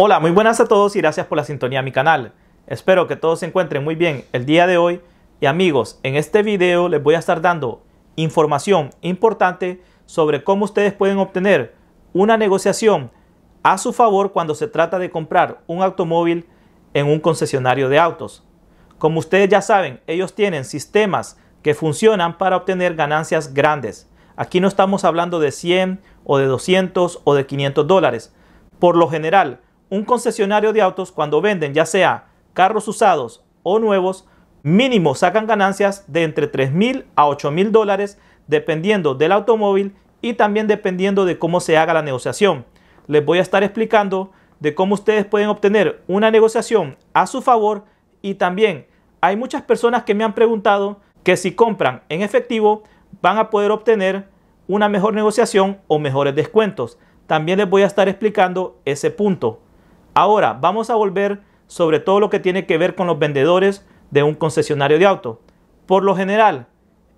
Hola, muy buenas a todos y gracias por la sintonía a mi canal. Espero que todos se encuentren muy bien el día de hoy. Y amigos, en este video les voy a estar dando información importante sobre cómo ustedes pueden obtener una negociación a su favor cuando se trata de comprar un automóvil en un concesionario de autos. Como ustedes ya saben, ellos tienen sistemas que funcionan para obtener ganancias grandes. Aquí no estamos hablando de 100 o de 200 o de 500 dólares. Por lo general, un concesionario de autos cuando venden ya sea carros usados o nuevos, mínimo sacan ganancias de entre $3,000 a $8,000 dólares dependiendo del automóvil y también dependiendo de cómo se haga la negociación. Les voy a estar explicando de cómo ustedes pueden obtener una negociación a su favor y también hay muchas personas que me han preguntado que si compran en efectivo van a poder obtener una mejor negociación o mejores descuentos. También les voy a estar explicando ese punto. Ahora, vamos a volver sobre todo lo que tiene que ver con los vendedores de un concesionario de auto. Por lo general,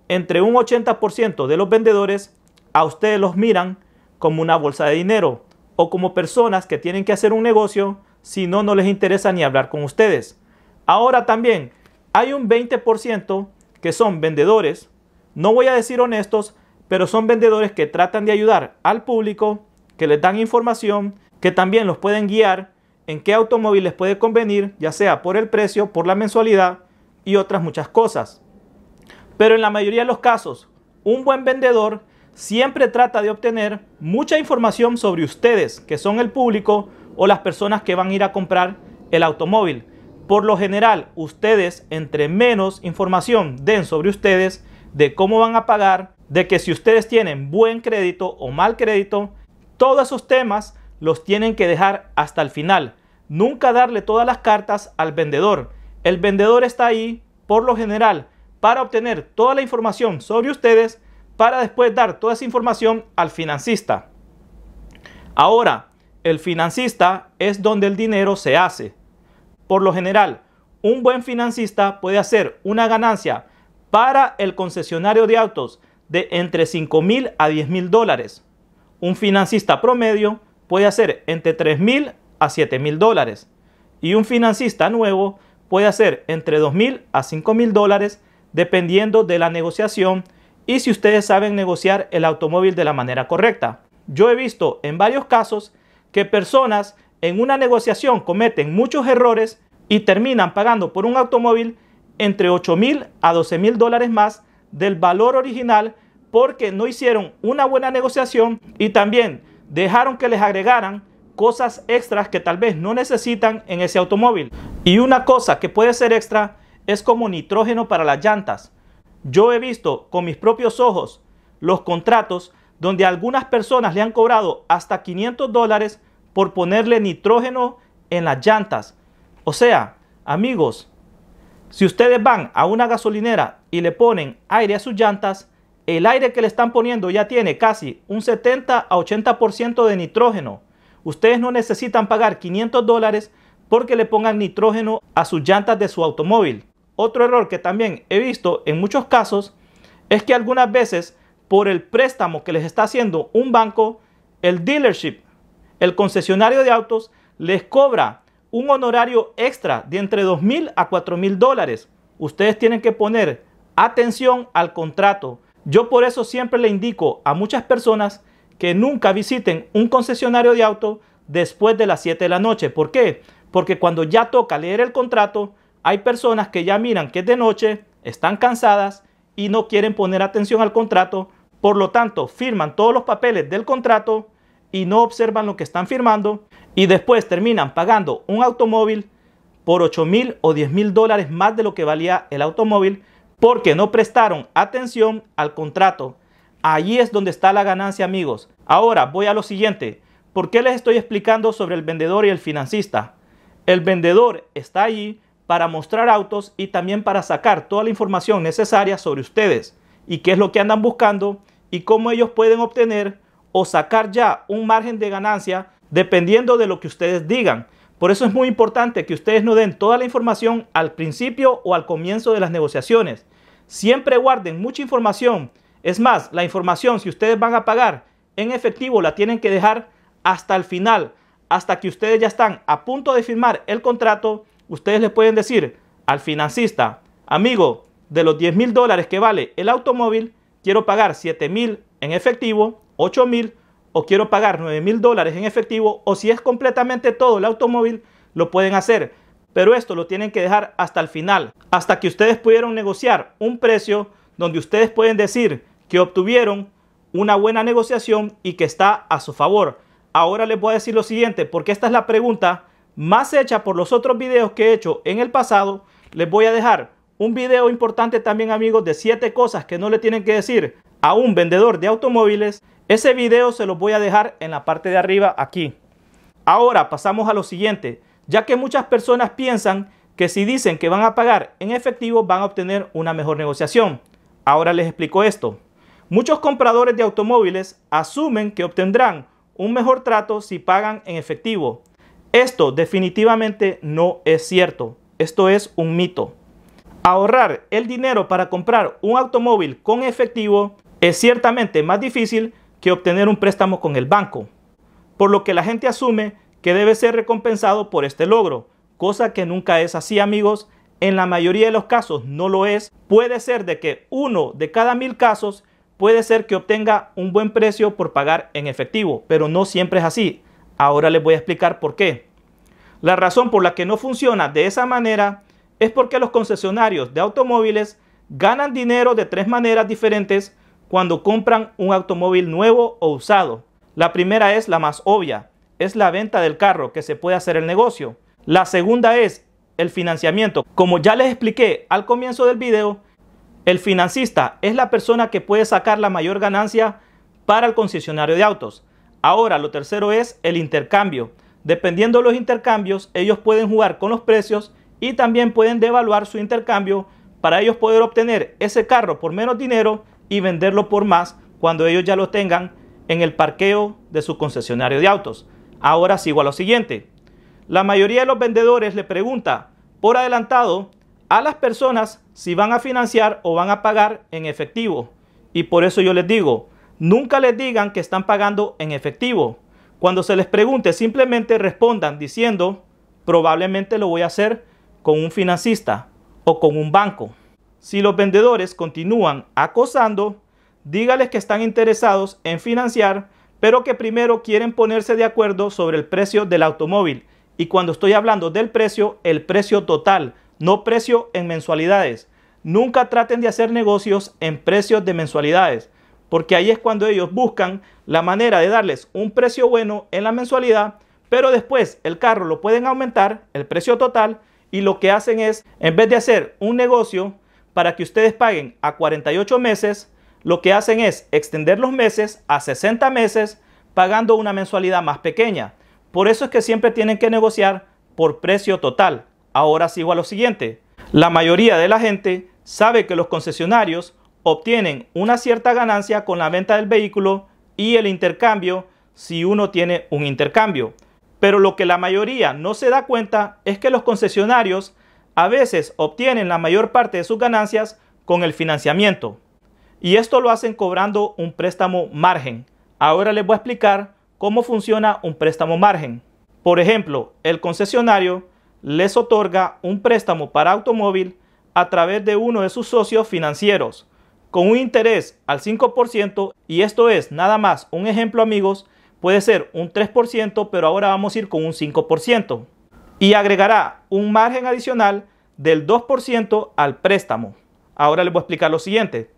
entre un 80% de los vendedores a ustedes los miran como una bolsa de dinero o como personas que tienen que hacer un negocio, si no, no les interesa ni hablar con ustedes. Ahora también hay un 20% que son vendedores, no voy a decir honestos, pero son vendedores que tratan de ayudar al público, que les dan información, que también los pueden guiar en qué automóvil les puede convenir, ya sea por el precio, por la mensualidad y otras muchas cosas. Pero en la mayoría de los casos, un buen vendedor siempre trata de obtener mucha información sobre ustedes, que son el público o las personas que van a ir a comprar el automóvil. Por lo general, ustedes entre menos información den sobre ustedes, de cómo van a pagar, de que si ustedes tienen buen crédito o mal crédito, todos esos temas los tienen que dejar hasta el final. Nunca darle todas las cartas al vendedor. El vendedor está ahí, por lo general, para obtener toda la información sobre ustedes, para después dar toda esa información al financista. Ahora, el financista es donde el dinero se hace. Por lo general, un buen financista puede hacer una ganancia para el concesionario de autos de entre 5 mil a 10 mil dólares. Un financista promedio puede hacer entre 3.000 a 7.000 dólares y un financista nuevo puede hacer entre 2.000 a 5.000 dólares dependiendo de la negociación y si ustedes saben negociar el automóvil de la manera correcta. Yo he visto en varios casos que personas en una negociación cometen muchos errores y terminan pagando por un automóvil entre $8,000 a $12,000 dólares más del valor original porque no hicieron una buena negociación y también dejaron que les agregaran cosas extras que tal vez no necesitan en ese automóvil. Y una cosa que puede ser extra es como nitrógeno para las llantas. Yo he visto con mis propios ojos los contratos donde algunas personas le han cobrado hasta 500 dólares por ponerle nitrógeno en las llantas. O sea, amigos, si ustedes van a una gasolinera y le ponen aire a sus llantas, el aire que le están poniendo ya tiene casi un 70 a 80% de nitrógeno. Ustedes no necesitan pagar 500 dólares porque le pongan nitrógeno a sus llantas de su automóvil. Otro error que también he visto en muchos casos es que algunas veces por el préstamo que les está haciendo un banco, el dealership, el concesionario de autos, les cobra un honorario extra de entre 2.000 a 4.000 dólares. Ustedes tienen que poner atención al contrato yo por eso siempre le indico a muchas personas que nunca visiten un concesionario de auto después de las 7 de la noche. ¿Por qué? Porque cuando ya toca leer el contrato, hay personas que ya miran que es de noche, están cansadas y no quieren poner atención al contrato. Por lo tanto, firman todos los papeles del contrato y no observan lo que están firmando y después terminan pagando un automóvil por 8 mil o 10 mil dólares más de lo que valía el automóvil porque no prestaron atención al contrato. Allí es donde está la ganancia, amigos. Ahora voy a lo siguiente. ¿Por qué les estoy explicando sobre el vendedor y el financista? El vendedor está allí para mostrar autos y también para sacar toda la información necesaria sobre ustedes y qué es lo que andan buscando y cómo ellos pueden obtener o sacar ya un margen de ganancia dependiendo de lo que ustedes digan. Por eso es muy importante que ustedes no den toda la información al principio o al comienzo de las negociaciones. Siempre guarden mucha información. Es más, la información si ustedes van a pagar en efectivo la tienen que dejar hasta el final, hasta que ustedes ya están a punto de firmar el contrato. Ustedes le pueden decir al financista, amigo, de los 10 mil dólares que vale el automóvil, quiero pagar 7 mil en efectivo, 8 mil o quiero pagar 9 mil dólares en efectivo o si es completamente todo el automóvil, lo pueden hacer. Pero esto lo tienen que dejar hasta el final, hasta que ustedes pudieron negociar un precio donde ustedes pueden decir que obtuvieron una buena negociación y que está a su favor. Ahora les voy a decir lo siguiente, porque esta es la pregunta más hecha por los otros videos que he hecho en el pasado. Les voy a dejar un video importante también amigos de 7 cosas que no le tienen que decir a un vendedor de automóviles ese video se los voy a dejar en la parte de arriba aquí. Ahora pasamos a lo siguiente, ya que muchas personas piensan que si dicen que van a pagar en efectivo van a obtener una mejor negociación. Ahora les explico esto. Muchos compradores de automóviles asumen que obtendrán un mejor trato si pagan en efectivo. Esto definitivamente no es cierto. Esto es un mito. Ahorrar el dinero para comprar un automóvil con efectivo es ciertamente más difícil que obtener un préstamo con el banco, por lo que la gente asume que debe ser recompensado por este logro, cosa que nunca es así amigos, en la mayoría de los casos no lo es, puede ser de que uno de cada mil casos puede ser que obtenga un buen precio por pagar en efectivo, pero no siempre es así. Ahora les voy a explicar por qué. La razón por la que no funciona de esa manera es porque los concesionarios de automóviles ganan dinero de tres maneras diferentes cuando compran un automóvil nuevo o usado. La primera es la más obvia, es la venta del carro que se puede hacer el negocio. La segunda es el financiamiento. Como ya les expliqué al comienzo del video, el financista es la persona que puede sacar la mayor ganancia para el concesionario de autos. Ahora, lo tercero es el intercambio. Dependiendo de los intercambios, ellos pueden jugar con los precios y también pueden devaluar su intercambio para ellos poder obtener ese carro por menos dinero y venderlo por más cuando ellos ya lo tengan en el parqueo de su concesionario de autos. Ahora sigo a lo siguiente. La mayoría de los vendedores le pregunta por adelantado a las personas si van a financiar o van a pagar en efectivo. Y por eso yo les digo, nunca les digan que están pagando en efectivo. Cuando se les pregunte, simplemente respondan diciendo, probablemente lo voy a hacer con un financista o con un banco. Si los vendedores continúan acosando, dígales que están interesados en financiar, pero que primero quieren ponerse de acuerdo sobre el precio del automóvil. Y cuando estoy hablando del precio, el precio total, no precio en mensualidades. Nunca traten de hacer negocios en precios de mensualidades, porque ahí es cuando ellos buscan la manera de darles un precio bueno en la mensualidad, pero después el carro lo pueden aumentar, el precio total, y lo que hacen es, en vez de hacer un negocio para que ustedes paguen a 48 meses, lo que hacen es extender los meses a 60 meses pagando una mensualidad más pequeña. Por eso es que siempre tienen que negociar por precio total. Ahora sigo a lo siguiente. La mayoría de la gente sabe que los concesionarios obtienen una cierta ganancia con la venta del vehículo y el intercambio si uno tiene un intercambio. Pero lo que la mayoría no se da cuenta es que los concesionarios a veces obtienen la mayor parte de sus ganancias con el financiamiento. Y esto lo hacen cobrando un préstamo margen. Ahora les voy a explicar cómo funciona un préstamo margen. Por ejemplo, el concesionario les otorga un préstamo para automóvil a través de uno de sus socios financieros, con un interés al 5%, y esto es nada más un ejemplo amigos, puede ser un 3%, pero ahora vamos a ir con un 5% y agregará un margen adicional del 2% al préstamo. Ahora les voy a explicar lo siguiente.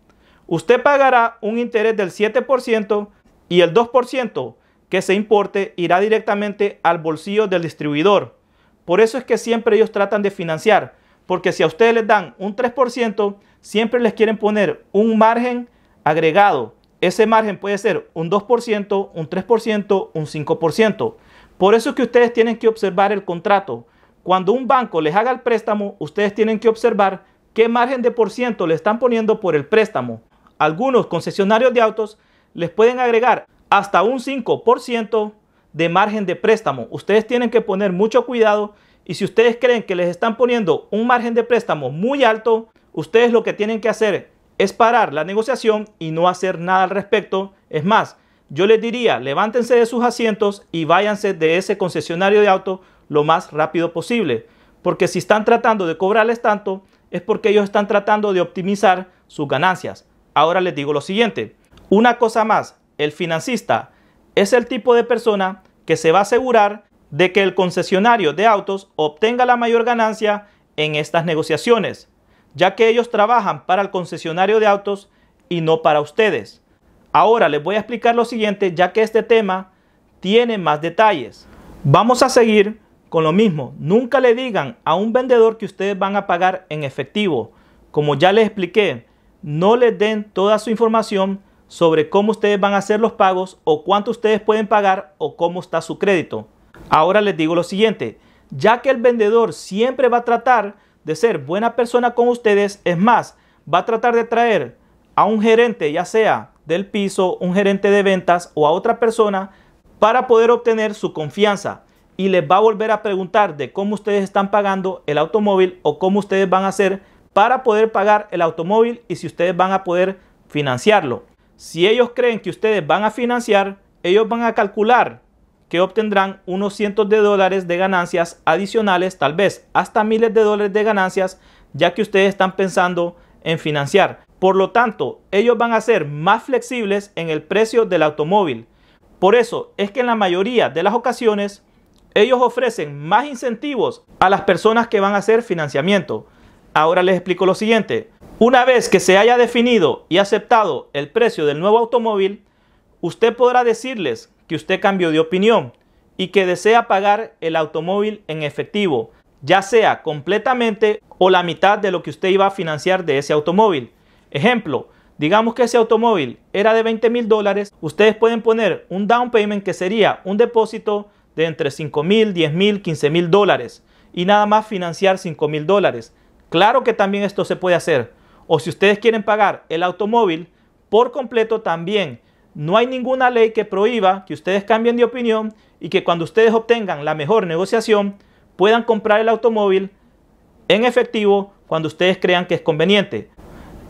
Usted pagará un interés del 7% y el 2% que se importe irá directamente al bolsillo del distribuidor. Por eso es que siempre ellos tratan de financiar, porque si a ustedes les dan un 3%, siempre les quieren poner un margen agregado. Ese margen puede ser un 2%, un 3%, un 5%. Por eso es que ustedes tienen que observar el contrato. Cuando un banco les haga el préstamo, ustedes tienen que observar qué margen de por ciento le están poniendo por el préstamo. Algunos concesionarios de autos les pueden agregar hasta un 5% de margen de préstamo. Ustedes tienen que poner mucho cuidado y si ustedes creen que les están poniendo un margen de préstamo muy alto, ustedes lo que tienen que hacer es parar la negociación y no hacer nada al respecto. Es más, yo les diría, levántense de sus asientos y váyanse de ese concesionario de autos lo más rápido posible, porque si están tratando de cobrarles tanto, es porque ellos están tratando de optimizar sus ganancias. Ahora les digo lo siguiente, una cosa más, el financista es el tipo de persona que se va a asegurar de que el concesionario de autos obtenga la mayor ganancia en estas negociaciones, ya que ellos trabajan para el concesionario de autos y no para ustedes. Ahora les voy a explicar lo siguiente, ya que este tema tiene más detalles. Vamos a seguir con lo mismo. Nunca le digan a un vendedor que ustedes van a pagar en efectivo. Como ya les expliqué, no les den toda su información sobre cómo ustedes van a hacer los pagos o cuánto ustedes pueden pagar o cómo está su crédito. Ahora les digo lo siguiente, ya que el vendedor siempre va a tratar de ser buena persona con ustedes, es más, va a tratar de traer a un gerente, ya sea del piso, un gerente de ventas o a otra persona para poder obtener su confianza y les va a volver a preguntar de cómo ustedes están pagando el automóvil o cómo ustedes van a hacer para poder pagar el automóvil y si ustedes van a poder financiarlo. Si ellos creen que ustedes van a financiar, ellos van a calcular que obtendrán unos cientos de dólares de ganancias adicionales, tal vez hasta miles de dólares de ganancias, ya que ustedes están pensando en financiar. Por lo tanto, ellos van a ser más flexibles en el precio del automóvil. Por eso es que en la mayoría de las ocasiones ellos ofrecen más incentivos a las personas que van a hacer financiamiento. Ahora les explico lo siguiente. Una vez que se haya definido y aceptado el precio del nuevo automóvil, usted podrá decirles que usted cambió de opinión y que desea pagar el automóvil en efectivo, ya sea completamente o la mitad de lo que usted iba a financiar de ese automóvil. Ejemplo, digamos que ese automóvil era de 20 mil dólares, ustedes pueden poner un down payment que sería un depósito de entre 5 mil, 10 mil, 15 mil dólares y nada más financiar 5 mil dólares. Claro que también esto se puede hacer. O si ustedes quieren pagar el automóvil por completo también. No hay ninguna ley que prohíba que ustedes cambien de opinión y que cuando ustedes obtengan la mejor negociación puedan comprar el automóvil en efectivo cuando ustedes crean que es conveniente.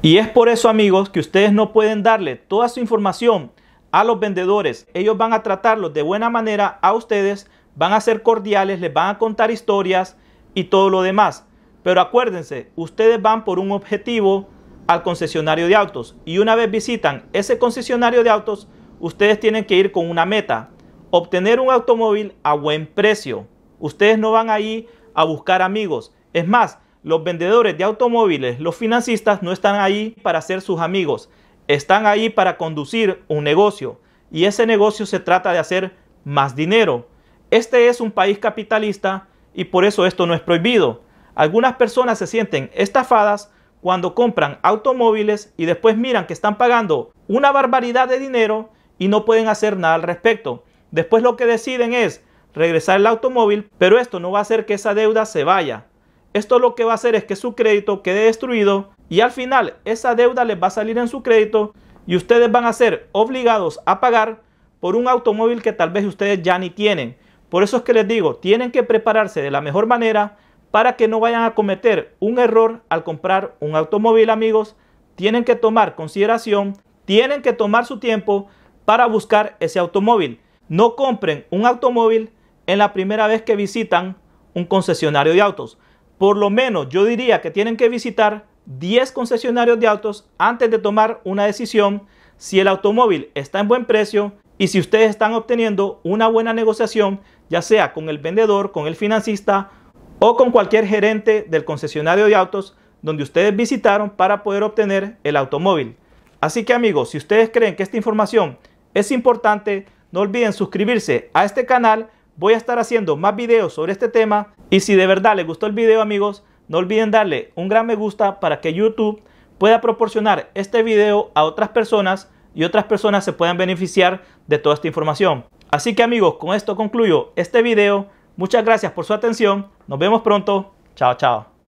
Y es por eso, amigos, que ustedes no pueden darle toda su información a los vendedores. Ellos van a tratarlos de buena manera a ustedes, van a ser cordiales, les van a contar historias y todo lo demás. Pero acuérdense, ustedes van por un objetivo al concesionario de autos y una vez visitan ese concesionario de autos, ustedes tienen que ir con una meta, obtener un automóvil a buen precio. Ustedes no van ahí a buscar amigos. Es más, los vendedores de automóviles, los financistas no están ahí para ser sus amigos, están ahí para conducir un negocio y ese negocio se trata de hacer más dinero. Este es un país capitalista y por eso esto no es prohibido. Algunas personas se sienten estafadas cuando compran automóviles y después miran que están pagando una barbaridad de dinero y no pueden hacer nada al respecto. Después lo que deciden es regresar el automóvil, pero esto no va a hacer que esa deuda se vaya. Esto lo que va a hacer es que su crédito quede destruido y al final esa deuda les va a salir en su crédito y ustedes van a ser obligados a pagar por un automóvil que tal vez ustedes ya ni tienen. Por eso es que les digo, tienen que prepararse de la mejor manera para que no vayan a cometer un error al comprar un automóvil, amigos. Tienen que tomar consideración, tienen que tomar su tiempo para buscar ese automóvil. No compren un automóvil en la primera vez que visitan un concesionario de autos por lo menos yo diría que tienen que visitar 10 concesionarios de autos antes de tomar una decisión si el automóvil está en buen precio y si ustedes están obteniendo una buena negociación, ya sea con el vendedor, con el financista o con cualquier gerente del concesionario de autos donde ustedes visitaron para poder obtener el automóvil. Así que amigos, si ustedes creen que esta información es importante, no olviden suscribirse a este canal. Voy a estar haciendo más videos sobre este tema y si de verdad les gustó el video amigos, no olviden darle un gran me gusta para que YouTube pueda proporcionar este video a otras personas y otras personas se puedan beneficiar de toda esta información. Así que amigos, con esto concluyo este video. Muchas gracias por su atención. Nos vemos pronto. Chao, chao.